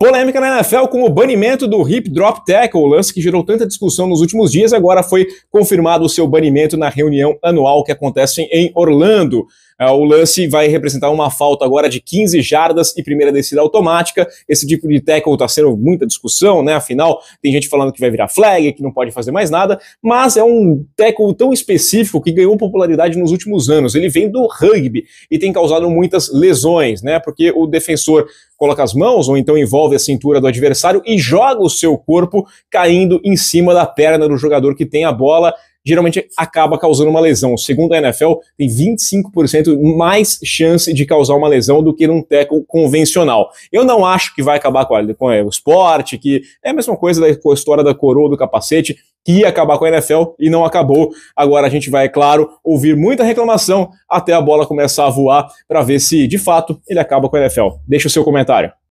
polêmica polêmica na NFL com o banimento do hip drop tackle, o lance que gerou tanta discussão nos últimos dias, agora foi confirmado o seu banimento na reunião anual que acontece em Orlando. É, o lance vai representar uma falta agora de 15 jardas e primeira descida automática. Esse tipo de tackle está sendo muita discussão, né? Afinal, tem gente falando que vai virar flag, que não pode fazer mais nada, mas é um tackle tão específico que ganhou popularidade nos últimos anos. Ele vem do rugby e tem causado muitas lesões, né? Porque o defensor coloca as mãos ou então envolve assim cintura do adversário e joga o seu corpo caindo em cima da perna do jogador que tem a bola. Geralmente acaba causando uma lesão. Segundo a NFL, tem 25% mais chance de causar uma lesão do que num tackle convencional. Eu não acho que vai acabar com, a, com o esporte, que é a mesma coisa da história da coroa do capacete que ia acabar com a NFL e não acabou. Agora a gente vai, é claro, ouvir muita reclamação até a bola começar a voar para ver se, de fato, ele acaba com a NFL. Deixa o seu comentário.